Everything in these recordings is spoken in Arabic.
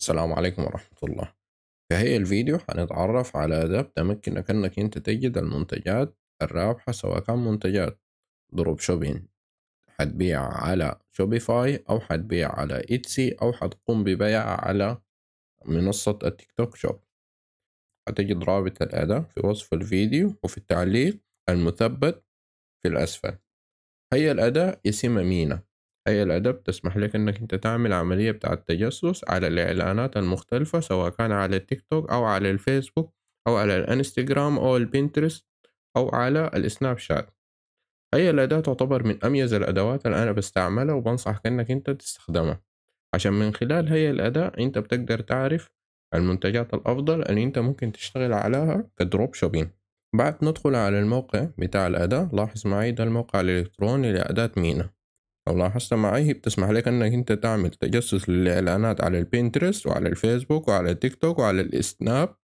السلام عليكم ورحمة الله في هي الفيديو هنتعرف على أداة بتمكنك أنك أنت تجد المنتجات الرابحة سواء كان منتجات دروب شوبين حتبيع على شوبيفاي أو حتبيع على إتسي أو حتقوم ببيعها على منصة التيك توك شوب هتجد رابط الأداة في وصف الفيديو وفي التعليق المثبت في الأسفل هي الأداة اسمها مينا أي الأدب تسمح لك إنك أنت تعمل عملية بتاع التجسس على الإعلانات المختلفة سواء كان على التيك توك أو على الفيسبوك أو على الانستجرام أو البنترست أو على السناب شات أي الأداة تعتبر من أميز الأدوات اللي أنا بستعملها وبنصحك إنك أنت تستخدمها عشان من خلال هي الأداة أنت بتقدر تعرف المنتجات الأفضل اللي أنت ممكن تشتغل عليها كدروب شوبينج بعد ندخل على الموقع بتاع الأداة لاحظ معي ده الموقع الإلكتروني لأداة مينا أو لاحظت معي هي بتسمح لك أنك أنت تعمل تجسس للإعلانات على البينترست وعلى الفيسبوك وعلى التيك توك وعلى السناب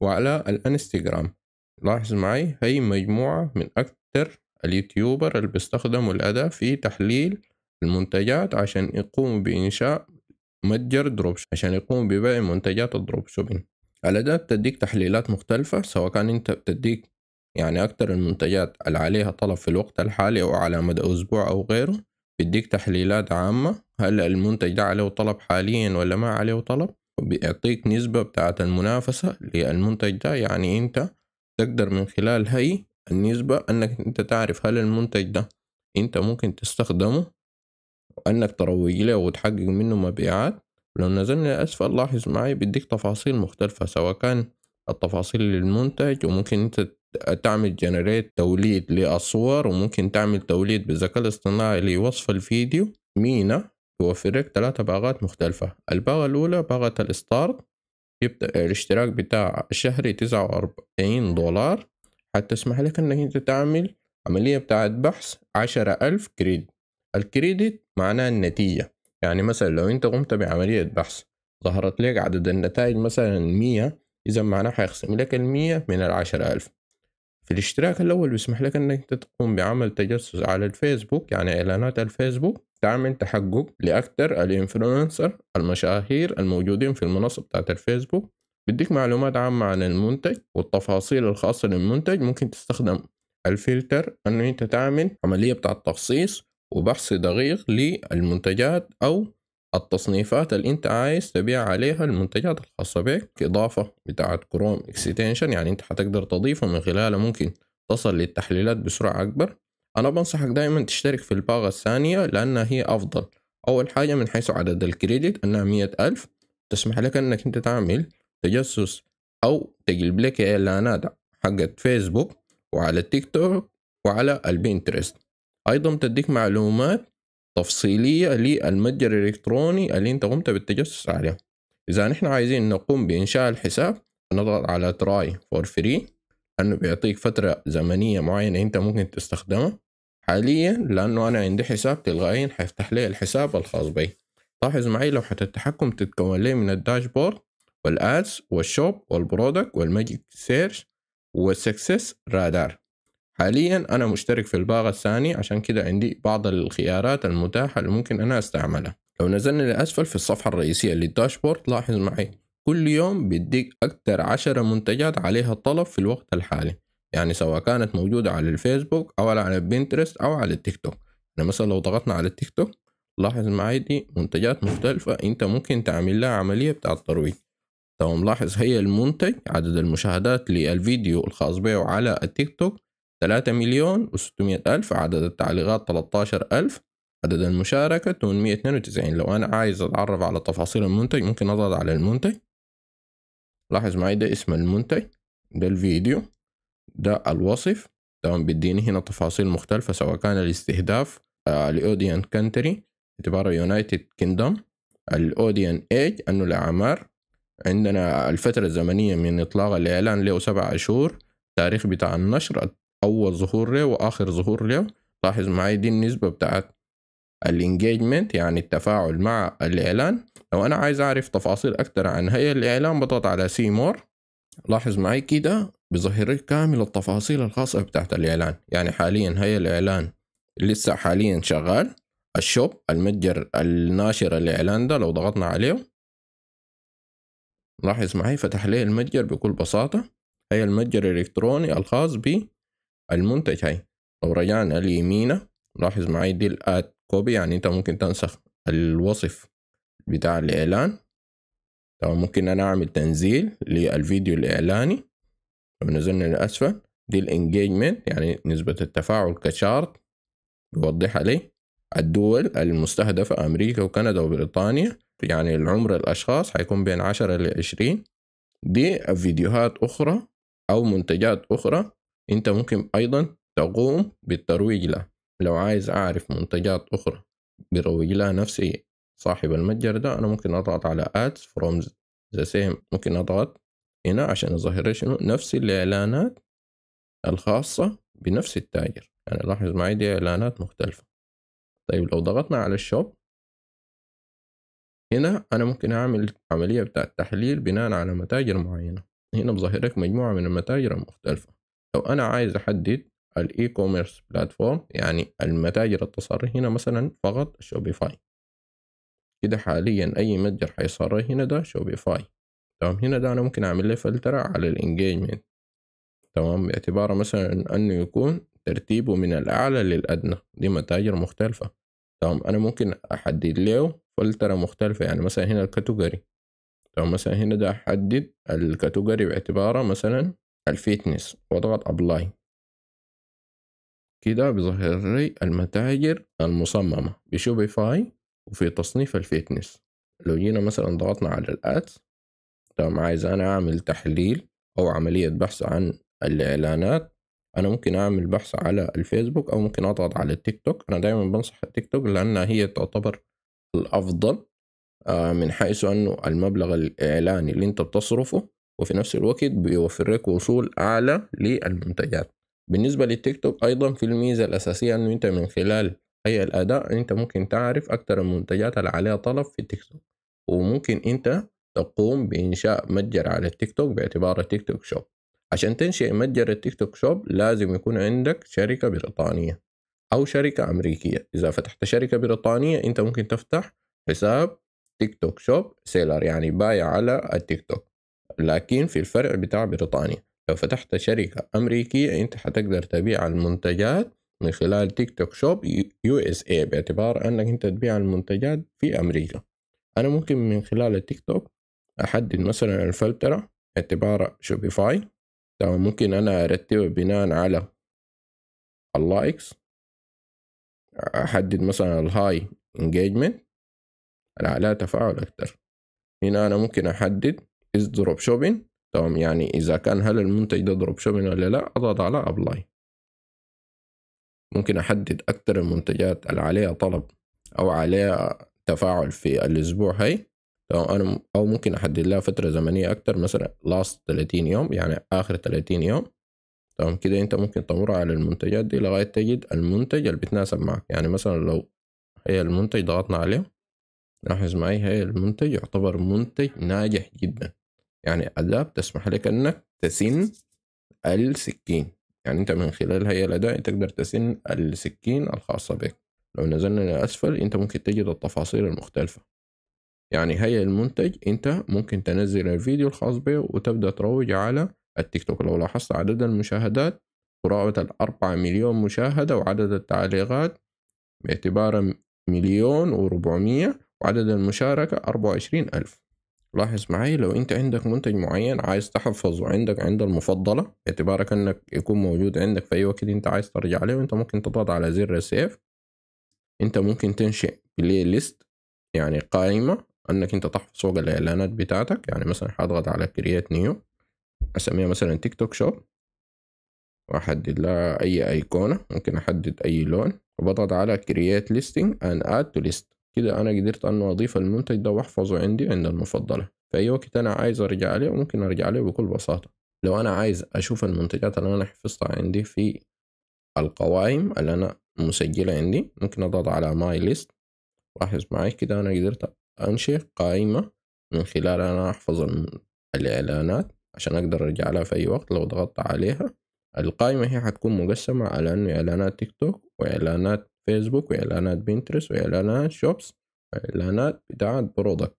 وعلى الانستجرام لاحظ معي هي مجموعة من أكثر اليوتيوبر اللي بيستخدموا الأداة في تحليل المنتجات عشان يقوموا بإنشاء متجر دروب عشان يقوموا ببيع منتجات الدروب شوبينج الأداة بتديك تحليلات مختلفة سواء كان أنت بتديك يعني أكتر المنتجات اللي عليها طلب في الوقت الحالي أو على مدى أسبوع أو غيره بيديك تحليلات عامة هل المنتج ده عليه طلب حاليا ولا ما عليه طلب بيعطيك نسبة بتاعة المنافسة للمنتج ده يعني انت تقدر من خلال هاي النسبة انك انت تعرف هل المنتج ده انت ممكن تستخدمه وانك تروج له وتحقق منه مبيعات لو نزلنا لأسفل لاحظ معي بيديك تفاصيل مختلفة سواء كان التفاصيل للمنتج وممكن انت تعمل جنريت توليد للصور وممكن تعمل توليد بالذكاء الاصطناعي لوصف الفيديو مينا توفر لك ثلاثة باغات مختلفة الباغة الأولى باغة الستارت يبدأ الاشتراك بتاع شهري تسعة وأربعين دولار حتسمح لك انك انت تعمل عملية بتاعت بحث عشرة ألف كريدت الكريدت معناه النتيجة يعني مثلا لو انت قمت بعملية بحث ظهرت لك عدد النتائج مثلا مية إذا معناه حيخصم لك المية من العشرة ألف الاشتراك الأول بيسمح لك أنك تقوم بعمل تجسس على الفيسبوك يعني إعلانات الفيسبوك تعمل تحقق لأكثر الإنفلونسر المشاهير الموجودين في المنصة بتاعت الفيسبوك بديك معلومات عامة عن المنتج والتفاصيل الخاصة للمنتج ممكن تستخدم الفلتر أنه أنت تعمل عملية بتاعت تخصيص وبحث دقيق للمنتجات أو التصنيفات اللي انت عايز تبيع عليها المنتجات الخاصة بك إضافة بتاعة كروم اكستنشن يعني انت حتقدر تضيفه من خلاله ممكن تصل للتحليلات بسرعة أكبر أنا بنصحك دايما تشترك في الباغة الثانية لأنها هي أفضل أول حاجة من حيث عدد الكريدت أنها مية ألف تسمح لك أنك أنت تعمل تجسس أو تجلب لك إعلانات حقت فيسبوك وعلى التيك توك وعلى البينترست أيضا تديك معلومات تفصيلية للمتجر الإلكتروني اللي أنت قمت بالتجسس عليه إذا نحن عايزين نقوم بإنشاء الحساب نضغط على تراي فور فري لأنه بيعطيك فترة زمنية معينة أنت ممكن تستخدمها حاليا لأنه أنا عندي حساب تلقائيا حيفتح لي الحساب الخاص بي لاحظ معي لوحة التحكم تتكون لي من الداشبورد والادز والشوب والبرودكت والماجيك سيرش والسكسس رادار حاليا أنا مشترك في الباغ الثاني عشان كده عندي بعض الخيارات المتاحة اللي ممكن أنا أستعملها لو نزلنا لأسفل في الصفحة الرئيسية للداشبورد لاحظ معي كل يوم بيديك أكتر عشرة منتجات عليها الطلب في الوقت الحالي يعني سواء كانت موجودة على الفيسبوك أو على البنترست أو على التيك توك يعني مثلا لو ضغطنا على التيك توك لاحظ معي دي منتجات مختلفة أنت ممكن تعمل لها عملية بتاع الترويج لو ملاحظ هي المنتج عدد المشاهدات للفيديو الخاص به على التيك توك 3 مليون و600 ألف عدد التعليقات 13 ألف عدد المشاركة 892 لو أنا عايز أتعرف على تفاصيل المنتج ممكن أضغط على المنتج لاحظ معي ده اسم المنتج ده الفيديو ده الوصف تمام بيديني هنا تفاصيل مختلفة سواء كان الاستهداف آه، الأوديان كانتري اعتباره يونايتد كيندم الأوديان ايج أنه الأعمار عندنا الفترة الزمنية من إطلاق الإعلان له سبع أشهر تاريخ بتاع النشر اول ظهور له واخر ظهور له لاحظ معي دي النسبه بتاعت الانجيجمنت يعني التفاعل مع الاعلان لو انا عايز اعرف تفاصيل اكتر عن هي الاعلان بضغط على سي مور لاحظ معي كده بظهر كامل التفاصيل الخاصه بتاعت الاعلان يعني حاليا هي الاعلان لسه حاليا شغال الشوب المتجر الناشر الاعلان ده لو ضغطنا عليه لاحظ معي فتح لي المتجر بكل بساطة هي المتجر الإلكتروني الخاص بي المنتج هاي لو رجعنا اليمينة لاحظ معي دي الاد كوبي يعني انت ممكن تنسخ الوصف بتاع الاعلان طبعا ممكن انا اعمل تنزيل للفيديو الاعلاني لو نزلنا لاسفل دي الانجيجمنت يعني نسبة التفاعل كشارت بيوضحها لي الدول المستهدفة أمريكا وكندا وبريطانيا يعني العمر الأشخاص حيكون بين عشرة لعشرين دي فيديوهات أخرى أو منتجات أخرى انت ممكن ايضا تقوم بالترويج له لو عايز اعرف منتجات اخرى بروج لها نفسي صاحب المتجر ده انا ممكن اضغط على ads from the same ممكن اضغط هنا عشان اظهر شنو نفس الاعلانات الخاصة بنفس التاجر يعني لاحظ معي دي اعلانات مختلفة طيب لو ضغطنا على الشوب هنا انا ممكن اعمل عملية بتاع التحليل بناء على متاجر معينة هنا بظهر لك مجموعة من المتاجر المختلفة لو انا عايز احدد الاي كوميرس بلاتفورم يعني المتاجر التصاريح هنا مثلا فقط شوبيفاي كده حاليا اي متجر حيصرح هنا ده شوبيفاي تمام هنا ده انا ممكن اعمل له فلترة على الانجيجمنت تمام باعتباره مثلا انه يكون ترتيبه من الاعلى للادنى دي متاجر مختلفة تمام انا ممكن احدد له فلترة مختلفة يعني مثلا هنا الكاتيجوري تمام مثلا هنا ده احدد الكاتيجوري باعتباره مثلا الفيتنس واضغط ابلاي كده بيظهر لي المتاجر المصممة بشوبيفاي وفي تصنيف الفيتنس لو جينا مثلا ضغطنا على الأدز تمام عايز أنا أعمل تحليل أو عملية بحث عن الإعلانات أنا ممكن أعمل بحث على الفيسبوك أو ممكن أضغط على التيك توك أنا دايما بنصح التيك توك لأنها هي تعتبر الأفضل آه، من حيث أنه المبلغ الإعلاني اللي أنت بتصرفه وفي نفس الوقت بيوفر لك وصول أعلى للمنتجات بالنسبة للتيك توك أيضا في الميزة الأساسية أنه أنت من خلال هي الأداء أنت ممكن تعرف أكثر المنتجات اللي عليها طلب في التيك توك وممكن أنت تقوم بإنشاء متجر على التيك توك باعتبار التيك توك شوب عشان تنشئ متجر التيك توك شوب لازم يكون عندك شركة بريطانية أو شركة أمريكية إذا فتحت شركة بريطانية أنت ممكن تفتح حساب تيك توك شوب سيلر يعني بايع على التيك توك لكن في الفرع بتاع بريطانيا لو فتحت شركة أمريكية أنت حتقدر تبيع المنتجات من خلال تيك توك شوب يو اس اي باعتبار أنك أنت تبيع المنتجات في أمريكا أنا ممكن من خلال التيك توك أحدد مثلا الفلترة باعتبار شوبيفاي تمام ممكن أنا أرتبه بناء على اللايكس أحدد مثلا الهاي انجيجمنت الأعلى تفاعل أكتر هنا أنا ممكن أحدد از دروب شوبين تمام يعني اذا كان هل المنتج ده دروب شوبين ولا لا اضغط على ابلاي ممكن احدد اكثر المنتجات اللي عليها طلب او عليها تفاعل في الاسبوع هاي تمام انا او ممكن احدد لها فتره زمنيه اكثر مثلا لاست 30 يوم يعني اخر 30 يوم تمام كده انت ممكن تمر على المنتجات دي لغايه تجد المنتج اللي بتناسب معك يعني مثلا لو هي المنتج ضغطنا عليه لاحظ معي هي المنتج يعتبر منتج ناجح جدا يعني أداة بتسمح لك أنك تسن السكين يعني أنت من خلال هي الأداة تقدر تسن السكين الخاصة بك لو نزلنا لأسفل أنت ممكن تجد التفاصيل المختلفة يعني هي المنتج أنت ممكن تنزل الفيديو الخاص به وتبدأ تروج على التيك توك لو لاحظت عدد المشاهدات قرابة الأربعة مليون مشاهدة وعدد التعليقات باعتبار مليون وربعمية وعدد المشاركة أربعة وعشرين ألف لاحظ معايا لو انت عندك منتج معين عايز تحفظه عندك عند المفضلة باعتبارك انك يكون موجود عندك في اي وقت انت عايز ترجع عليه وانت ممكن تضغط على زر سيف انت ممكن تنشئ بلاي ليست يعني قائمة انك انت تحفظ فوق الاعلانات بتاعتك يعني مثلا هضغط على كرييت نيو اسميها مثلا تيك توك شوب واحدد لها اي ايقونة ممكن احدد اي لون وبضغط على create listing and add to list كده أنا قدرت أنه أضيف المنتج ده وأحفظه عندي عند المفضلة في أي وقت أنا عايز أرجع عليه ممكن أرجع عليه بكل بساطة لو أنا عايز أشوف المنتجات اللي أنا حفظتها عندي في القوائم اللي أنا مسجلة عندي ممكن أضغط على ماي ليست لاحظ معي كده أنا قدرت أنشئ قائمة من خلال أنا أحفظ الإعلانات عشان أقدر أرجع لها في أي وقت لو ضغطت عليها القائمة هي حتكون مقسمة على إنه إعلانات تيك توك وإعلانات فيسبوك واعلانات بينترس واعلانات شوبس واعلانات بتاعت برودكت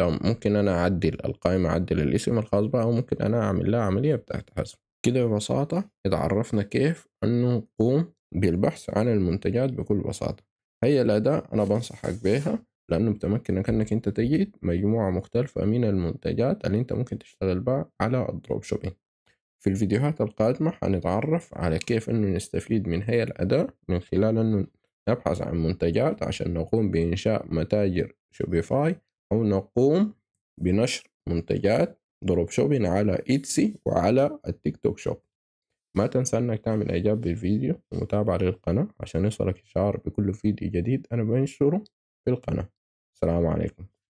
تمام ممكن انا اعدل القائمه اعدل الاسم الخاص بها او ممكن انا اعمل لها عمليه بتاعت حسب كده ببساطه اتعرفنا كيف انه نقوم بالبحث عن المنتجات بكل بساطه هي الاداه انا بنصحك بيها لانه بتمكنك انك انت تجد مجموعه مختلفه من المنتجات اللي انت ممكن تشتغل بها على الدروب شوبينج في الفيديوهات القادمة حنتعرف على كيف أنه نستفيد من هي الأداة من خلال أنه نبحث عن منتجات عشان نقوم بإنشاء متاجر شوبيفاي أو نقوم بنشر منتجات دروب شوبين على إيتسي وعلى التيك توك شوب ما تنسى أنك تعمل إعجاب بالفيديو ومتابعة للقناة عشان يصلك إشعار بكل فيديو جديد أنا بنشره في القناة السلام عليكم